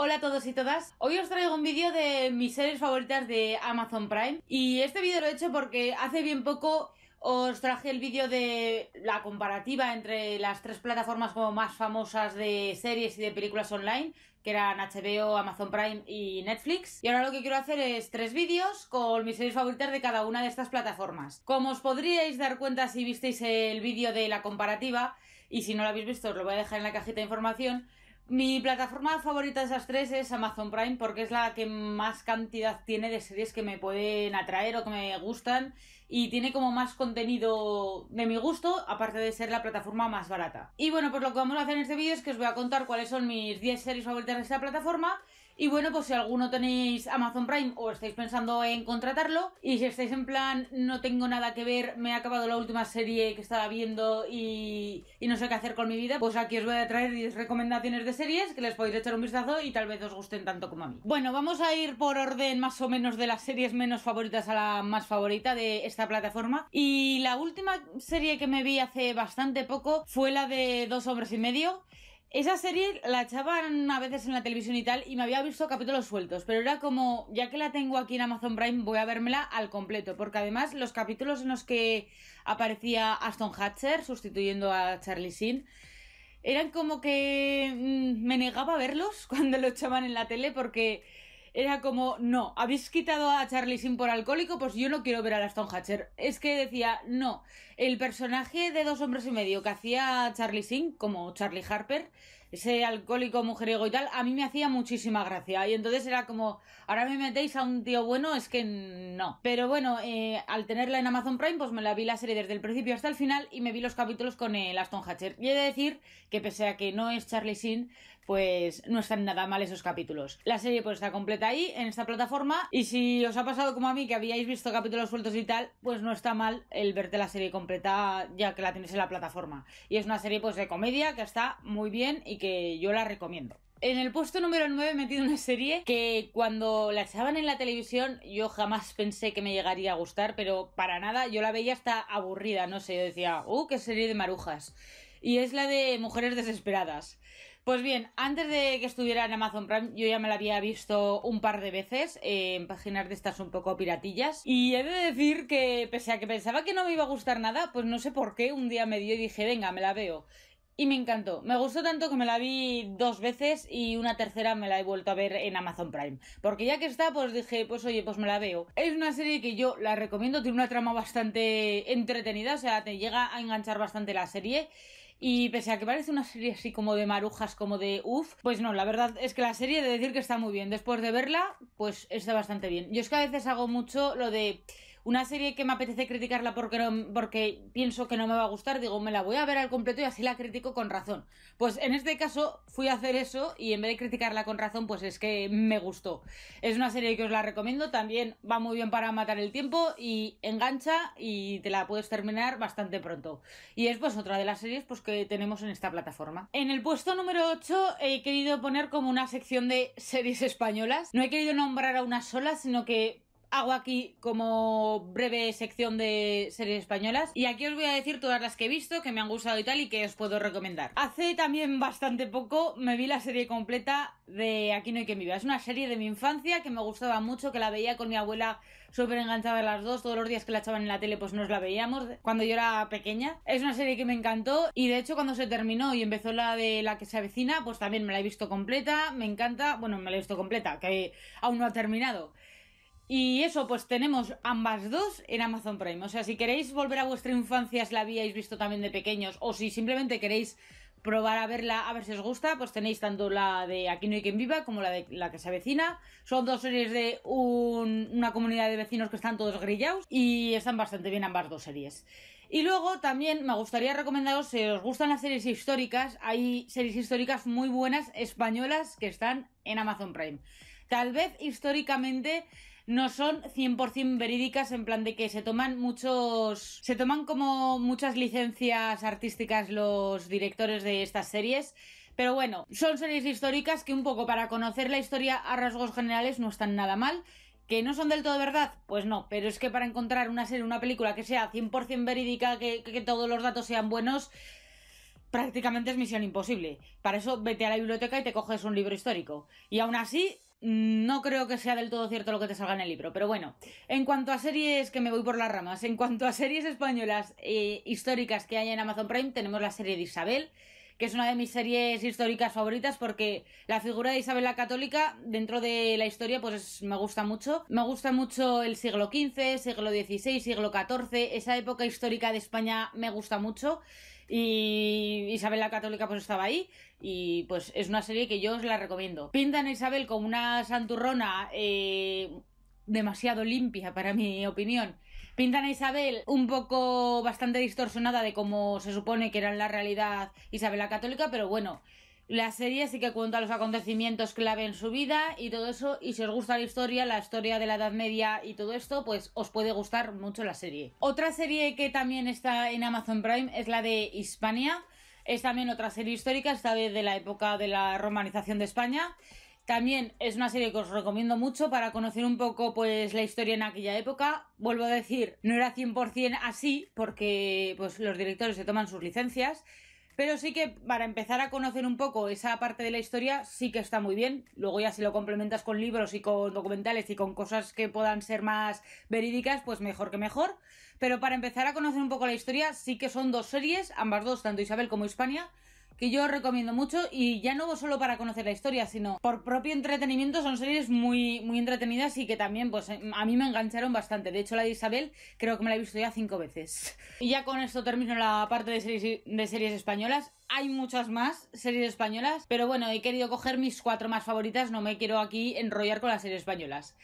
Hola a todos y todas, hoy os traigo un vídeo de mis series favoritas de Amazon Prime y este vídeo lo he hecho porque hace bien poco os traje el vídeo de la comparativa entre las tres plataformas más famosas de series y de películas online, que eran HBO, Amazon Prime y Netflix. Y ahora lo que quiero hacer es tres vídeos con mis series favoritas de cada una de estas plataformas. Como os podríais dar cuenta si visteis el vídeo de la comparativa, y si no lo habéis visto os lo voy a dejar en la cajita de información, mi plataforma favorita de esas tres es Amazon Prime porque es la que más cantidad tiene de series que me pueden atraer o que me gustan y tiene como más contenido de mi gusto aparte de ser la plataforma más barata. Y bueno, pues lo que vamos a hacer en este vídeo es que os voy a contar cuáles son mis 10 series favoritas de esta plataforma y bueno, pues si alguno tenéis Amazon Prime o estáis pensando en contratarlo, y si estáis en plan, no tengo nada que ver, me he acabado la última serie que estaba viendo y, y no sé qué hacer con mi vida, pues aquí os voy a traer 10 recomendaciones de series que les podéis echar un vistazo y tal vez os gusten tanto como a mí. Bueno, vamos a ir por orden más o menos de las series menos favoritas a la más favorita de esta plataforma. Y la última serie que me vi hace bastante poco fue la de Dos Hombres y Medio. Esa serie la echaban a veces en la televisión y tal, y me había visto capítulos sueltos, pero era como, ya que la tengo aquí en Amazon Prime, voy a vérmela al completo, porque además los capítulos en los que aparecía Aston Hatcher sustituyendo a Charlie Sin eran como que mm, me negaba a verlos cuando lo echaban en la tele, porque era como, no, habéis quitado a Charlie Sin por alcohólico, pues yo no quiero ver a la Stone Hatcher. Es que decía, no, el personaje de dos hombres y medio que hacía Charlie Sin, como Charlie Harper, ese alcohólico mujeriego y tal, a mí me hacía muchísima gracia. Y entonces era como, ahora me metéis a un tío bueno, es que no. Pero bueno, eh, al tenerla en Amazon Prime, pues me la vi la serie desde el principio hasta el final y me vi los capítulos con el Aston Hatcher. Y he de decir que pese a que no es Charlie Sheen, pues no están nada mal esos capítulos. La serie pues está completa ahí, en esta plataforma, y si os ha pasado como a mí, que habíais visto capítulos sueltos y tal, pues no está mal el verte la serie completa ya que la tienes en la plataforma. Y es una serie pues de comedia que está muy bien y que yo la recomiendo. En el puesto número 9 he metido una serie que cuando la echaban en la televisión yo jamás pensé que me llegaría a gustar, pero para nada, yo la veía hasta aburrida, no sé, yo decía, ¡uh, qué serie de marujas! Y es la de Mujeres Desesperadas. Pues bien, antes de que estuviera en Amazon Prime, yo ya me la había visto un par de veces eh, en páginas de estas un poco piratillas. Y he de decir que, pese a que pensaba que no me iba a gustar nada, pues no sé por qué, un día me dio y dije, venga, me la veo y me encantó. Me gustó tanto que me la vi dos veces y una tercera me la he vuelto a ver en Amazon Prime. Porque ya que está, pues dije, pues oye, pues me la veo. Es una serie que yo la recomiendo, tiene una trama bastante entretenida, o sea, te llega a enganchar bastante la serie. Y pese a que parece una serie así como de marujas, como de uff, pues no, la verdad es que la serie de decir que está muy bien. Después de verla, pues está bastante bien. Yo es que a veces hago mucho lo de una serie que me apetece criticarla porque, porque pienso que no me va a gustar, digo, me la voy a ver al completo y así la critico con razón. Pues en este caso fui a hacer eso y en vez de criticarla con razón, pues es que me gustó. Es una serie que os la recomiendo, también va muy bien para matar el tiempo y engancha y te la puedes terminar bastante pronto. Y es pues otra de las series pues, que tenemos en esta plataforma. En el puesto número 8 he querido poner como una sección de series españolas. No he querido nombrar a una sola, sino que hago aquí como breve sección de series españolas y aquí os voy a decir todas las que he visto, que me han gustado y tal y que os puedo recomendar. Hace también bastante poco me vi la serie completa de Aquí no hay quien viva. Es una serie de mi infancia que me gustaba mucho, que la veía con mi abuela súper enganchada las dos, todos los días que la echaban en la tele pues nos la veíamos cuando yo era pequeña. Es una serie que me encantó y de hecho cuando se terminó y empezó la de la que se avecina pues también me la he visto completa, me encanta, bueno me la he visto completa, que aún no ha terminado. Y eso, pues tenemos ambas dos en Amazon Prime. O sea, si queréis volver a vuestra infancia, si la habíais visto también de pequeños, o si simplemente queréis probar a verla, a ver si os gusta, pues tenéis tanto la de Aquí no hay quien viva como la de La que se avecina. Son dos series de una comunidad de vecinos que están todos grillados y están bastante bien ambas dos series. Y luego también me gustaría recomendaros, si os gustan las series históricas, hay series históricas muy buenas españolas que están en Amazon Prime. Tal vez históricamente no son 100% verídicas en plan de que se toman muchos se toman como muchas licencias artísticas los directores de estas series pero bueno, son series históricas que un poco para conocer la historia a rasgos generales no están nada mal. ¿Que no son del todo verdad? Pues no, pero es que para encontrar una serie, una película que sea 100% verídica, que, que todos los datos sean buenos, prácticamente es misión imposible. Para eso vete a la biblioteca y te coges un libro histórico. Y aún así, Mm, no creo que sea del todo cierto lo que te salga en el libro, pero bueno, en cuanto a series, que me voy por las ramas, en cuanto a series españolas eh, históricas que hay en Amazon Prime, tenemos la serie de Isabel, que es una de mis series históricas favoritas porque la figura de Isabel la Católica dentro de la historia pues me gusta mucho. Me gusta mucho el siglo XV, siglo XVI, siglo XIV, esa época histórica de España me gusta mucho y Isabel la Católica pues estaba ahí y pues es una serie que yo os la recomiendo. Pintan a Isabel como una santurrona eh, demasiado limpia para mi opinión Pintan a Isabel un poco bastante distorsionada de cómo se supone que era en la realidad Isabel la Católica, pero bueno, la serie sí que cuenta los acontecimientos clave en su vida y todo eso. Y si os gusta la historia, la historia de la Edad Media y todo esto, pues os puede gustar mucho la serie. Otra serie que también está en Amazon Prime es la de Hispania. Es también otra serie histórica, esta vez de la época de la romanización de España. También es una serie que os recomiendo mucho para conocer un poco pues la historia en aquella época. Vuelvo a decir, no era 100% así porque pues los directores se toman sus licencias, pero sí que para empezar a conocer un poco esa parte de la historia sí que está muy bien. Luego ya si lo complementas con libros y con documentales y con cosas que puedan ser más verídicas, pues mejor que mejor. Pero para empezar a conocer un poco la historia sí que son dos series, ambas dos, tanto Isabel como Hispania, que yo recomiendo mucho y ya no solo para conocer la historia, sino por propio entretenimiento son series muy, muy entretenidas y que también pues eh, a mí me engancharon bastante. De hecho la de Isabel creo que me la he visto ya cinco veces. Y ya con esto termino la parte de series, de series españolas hay muchas más series españolas, pero bueno, he querido coger mis cuatro más favoritas, no me quiero aquí enrollar con las series españolas.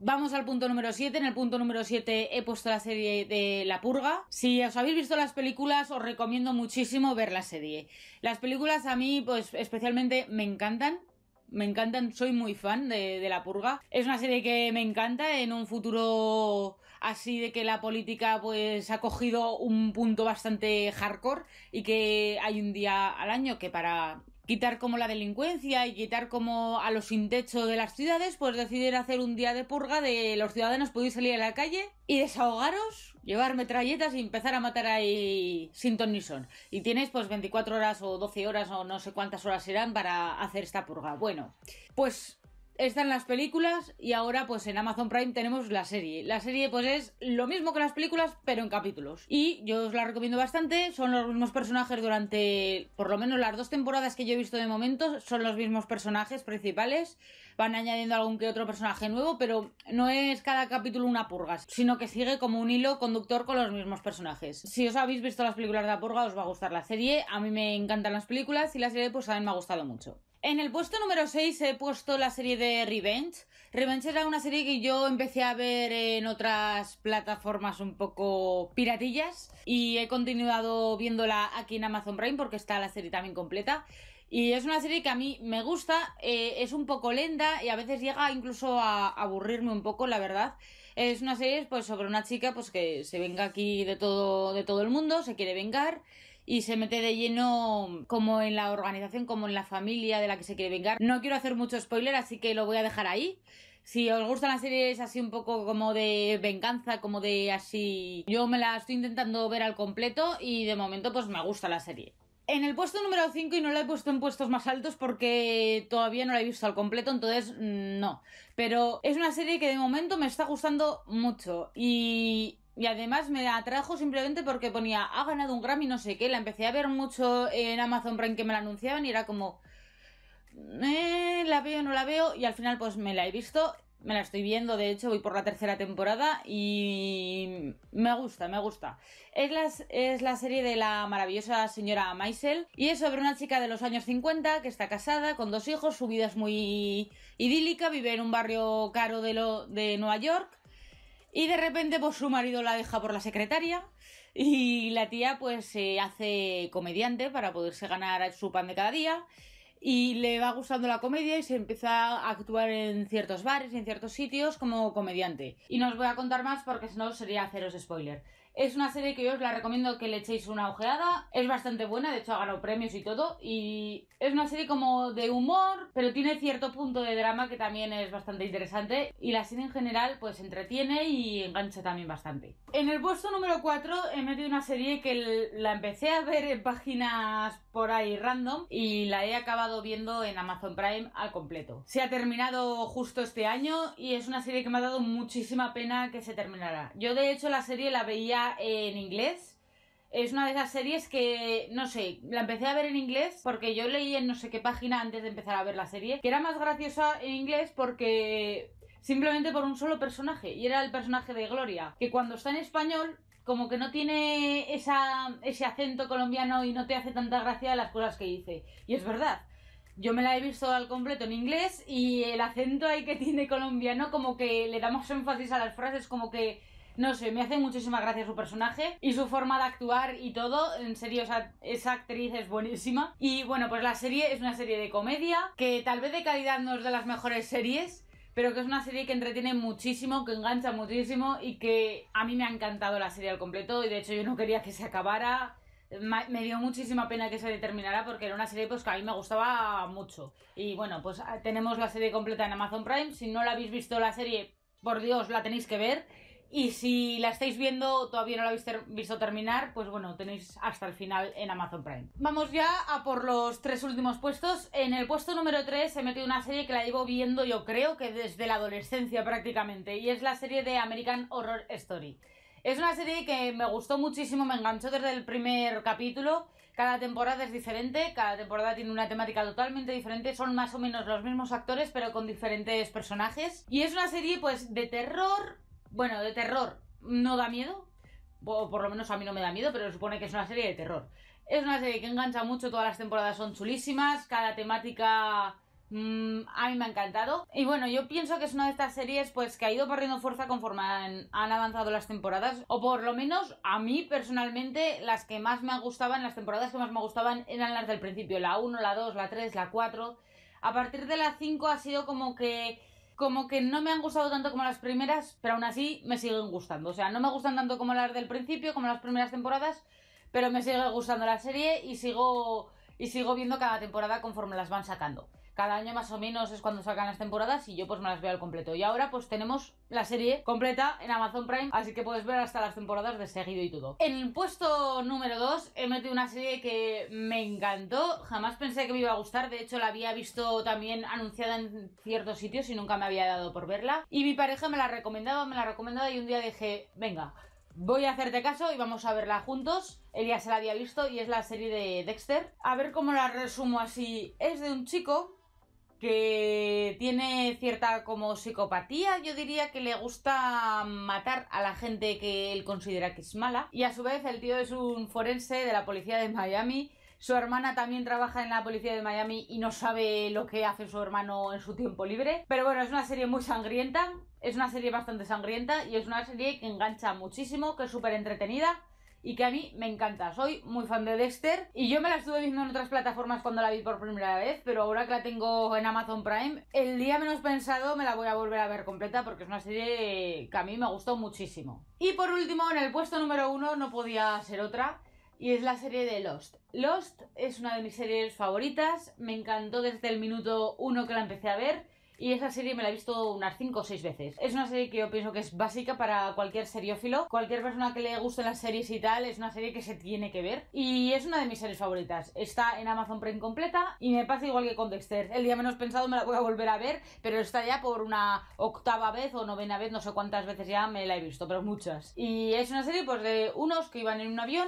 Vamos al punto número 7. En el punto número 7 he puesto la serie de La Purga. Si os habéis visto las películas, os recomiendo muchísimo ver la serie. Las películas a mí, pues especialmente me encantan. Me encantan, soy muy fan de, La Purga. Es una serie que me encanta en un futuro así de que la política pues ha cogido un punto bastante hardcore y que hay un día al año que para quitar como la delincuencia y quitar como a los sin techo de las ciudades, pues decidir hacer un día de purga de los ciudadanos podéis salir a la calle y desahogaros, llevar metralletas y empezar a matar ahí sin ton son. Y tienes pues 24 horas o 12 horas o no sé cuántas horas serán para hacer esta purga. Bueno, pues están las películas y ahora pues en Amazon Prime tenemos la serie. La serie pues es lo mismo que las películas pero en capítulos. Y yo os la recomiendo bastante, son los mismos personajes durante por lo menos las dos temporadas que yo he visto de momento, son los mismos personajes principales, van añadiendo algún que otro personaje nuevo, pero no es cada capítulo una purga, sino que sigue como un hilo conductor con los mismos personajes. Si os habéis visto las películas de la purga os va a gustar la serie, a mí me encantan las películas y la serie pues mí me ha gustado mucho. En el puesto número 6 he puesto la serie de Revenge. Revenge era una serie que yo empecé a ver en otras plataformas un poco piratillas y he continuado viéndola aquí en Amazon Prime porque está la serie también completa. Y es una serie que a mí me gusta, eh, es un poco lenta y a veces llega incluso a aburrirme un poco, la verdad. Es una serie pues sobre una chica pues que se venga aquí de todo de todo el mundo, se quiere vengar y se mete de lleno como en la organización, como en la familia de la que se quiere vengar. No quiero hacer mucho spoiler, así que lo voy a dejar ahí. Si os gustan las series así un poco como de venganza, como de así... Yo me la estoy intentando ver al completo y de momento pues me gusta la serie. En el puesto número 5 y no la he puesto en puestos más altos porque todavía no la he visto al completo, entonces mm, no. Pero es una serie que de momento me está gustando mucho y y además me atrajo simplemente porque ponía, ha ganado un Grammy, no sé qué. La empecé a ver mucho en Amazon Prime que me la anunciaban y era como, eh, la veo, no la veo. Y al final pues me la he visto, me la estoy viendo, de hecho voy por la tercera temporada y me gusta, me gusta. Es la, es la serie de la maravillosa señora Maisel y es sobre una chica de los años 50 que está casada con dos hijos, su vida es muy idílica, vive en un barrio caro de, lo, de Nueva York y de repente, pues su marido la deja por la secretaria y la tía, pues se hace comediante para poderse ganar su pan de cada día. Y le va gustando la comedia y se empieza a actuar en ciertos bares, y en ciertos sitios como comediante. Y no os voy a contar más porque si no sería haceros spoiler. Es una serie que yo os la recomiendo que le echéis una ojeada. Es bastante buena, de hecho ha ganado premios y todo. Y es una serie como de humor, pero tiene cierto punto de drama que también es bastante interesante. Y la serie en general pues entretiene y engancha también bastante. En el puesto número 4 he metido una serie que la empecé a ver en páginas por ahí random y la he acabado viendo en Amazon Prime al completo. Se ha terminado justo este año y es una serie que me ha dado muchísima pena que se terminara. Yo de hecho la serie la veía en inglés es una de esas series que, no sé, la empecé a ver en inglés porque yo leí en no sé qué página antes de empezar a ver la serie, que era más graciosa en inglés porque simplemente por un solo personaje, y era el personaje de Gloria, que cuando está en español como que no tiene ese acento colombiano y no te hace tanta gracia las cosas que dice. Y es verdad. Yo me la he visto al completo en inglés y el acento ahí que tiene colombiano como que le damos énfasis a las frases, como que, no sé, me hace muchísima gracia su personaje y su forma de actuar y todo. En serio, esa actriz es buenísima. Y bueno, pues la serie es una serie de comedia que tal vez de calidad no es de las mejores series, pero que es una serie que entretiene muchísimo, que engancha muchísimo y que a mí me ha encantado la serie al completo y de hecho yo no quería que se acabara. Me dio muchísima pena que se terminara porque era una serie pues, que a mí me gustaba mucho. Y bueno, pues ah, tenemos la serie completa en Amazon Prime. Si no la habéis visto la serie, por Dios, la tenéis que ver. Y si la estáis viendo, o todavía no la habéis visto terminar, pues bueno, tenéis hasta el final en Amazon Prime. Vamos ya a por los tres últimos puestos. En el puesto número 3 he metido una serie que la llevo viendo yo creo que desde la adolescencia prácticamente, y es la serie de American Horror Story. Es una serie que me gustó muchísimo, me enganchó desde el primer capítulo. Cada temporada es diferente, cada temporada tiene una temática totalmente diferente, son más o menos los mismos actores pero con diferentes personajes. Y es una serie pues de terror, bueno, de terror, no da miedo. O por lo menos a mí no me da miedo, pero supone que es una serie de terror. Es una serie que engancha mucho, todas las temporadas son chulísimas, cada temática mm, a mí me ha encantado. Y bueno, yo pienso que es una de estas series pues que ha ido perdiendo fuerza conforme han, han avanzado las temporadas, o por lo menos a mí personalmente las que más me gustaban, las temporadas que más me gustaban eran las del principio, la 1, la 2, la 3, la 4. A partir de la 5 ha sido como que como que no me han gustado tanto como las primeras, pero aún así me siguen gustando. O sea, no me gustan tanto como las del principio, como las primeras temporadas, pero me sigue gustando la serie y sigo, y sigo viendo cada temporada conforme las van sacando cada año más o menos es cuando sacan las temporadas y yo pues me las veo al completo. Y ahora pues tenemos la serie completa en Amazon Prime, así que puedes ver hasta las temporadas de seguido y todo. En el puesto número 2 he metido una serie que me encantó, jamás pensé que me iba a gustar, de hecho la había visto también anunciada en ciertos sitios y nunca me había dado por verla. Y mi pareja me la recomendaba, me la recomendaba y un día dije, venga, voy a hacerte caso y vamos a verla juntos. Él ya se la había visto y es la serie de Dexter. A ver cómo la resumo así. Es de un chico que tiene cierta como psicopatía, yo diría que le gusta matar a la gente que él considera que es mala. Y a su vez el tío es un forense de la policía de Miami. Su hermana también trabaja en la policía de Miami y no sabe lo que hace su hermano en su tiempo libre. Pero bueno, es una serie muy sangrienta, es una serie bastante sangrienta y es una serie que engancha muchísimo, que es súper entretenida y que a mí me encanta. Soy muy fan de Dexter y yo me la estuve viendo en otras plataformas cuando la vi por primera vez, pero ahora que la tengo en Amazon Prime, el día menos pensado me la voy a volver a ver completa porque es una serie que a mí me gustó muchísimo. Y por último, en el puesto número uno no podía ser otra. Y es la serie de Lost. Lost es una de mis series favoritas, me encantó desde el minuto uno que la empecé a ver y esa serie me la he visto unas 5 o 6 veces. Es una serie que yo pienso que es básica para cualquier seriófilo. Cualquier persona que le guste las series y tal, es una serie que se tiene que ver. Y es una de mis series favoritas. Está en Amazon Prime completa y me pasa igual que con Dexter. El día menos pensado me la voy a volver a ver, pero está ya por una octava vez o novena vez, no sé cuántas veces ya me la he visto, pero muchas. Y es una serie pues de unos que iban en un avión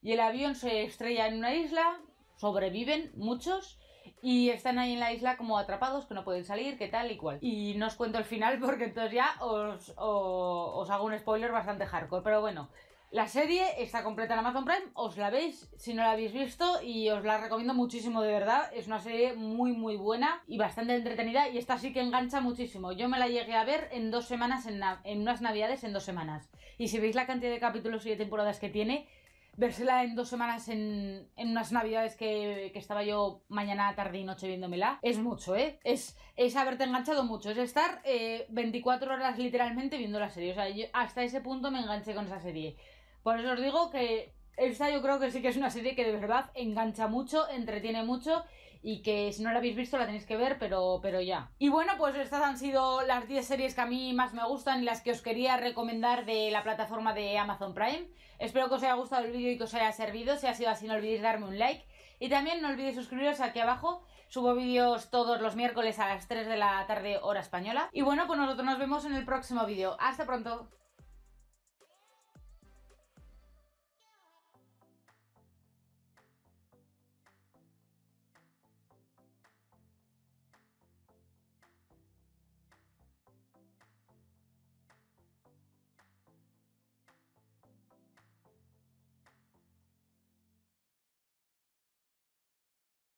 y el avión se estrella en una isla, sobreviven muchos y están ahí en la isla como atrapados, que no pueden salir, que tal y cual. Y no os cuento el final porque entonces ya os, hago un spoiler bastante hardcore, pero bueno. La serie está completa en Amazon Prime, os la veis si no la habéis visto y os la recomiendo muchísimo de verdad. Es una serie muy muy buena y bastante entretenida y esta sí que engancha muchísimo. Yo me la llegué a ver en dos semanas, en, en unas navidades en dos semanas. Y si veis la cantidad de capítulos y de temporadas que tiene, Vérsela en dos semanas en, en unas navidades que, estaba yo mañana, tarde y noche viéndomela, es mucho, ¿eh? Es, es haberte enganchado mucho, es estar eh, 24 horas literalmente viendo la serie. O sea, hasta ese punto me enganché con esa serie. Por eso os digo que esta yo creo que sí que es una serie que de verdad engancha mucho, entretiene mucho y que si no la habéis visto la tenéis que ver, pero, pero ya. Y bueno, pues estas han sido las 10 series que a mí más me gustan y las que os quería recomendar de la plataforma de Amazon Prime. Espero que os haya gustado el vídeo y que os haya servido. Si ha sido así, no olvidéis darme un like. Y también no olvidéis suscribiros aquí abajo. Subo vídeos todos los miércoles a las 3 de la tarde hora española. Y bueno, pues nosotros nos vemos en el próximo vídeo. Hasta pronto.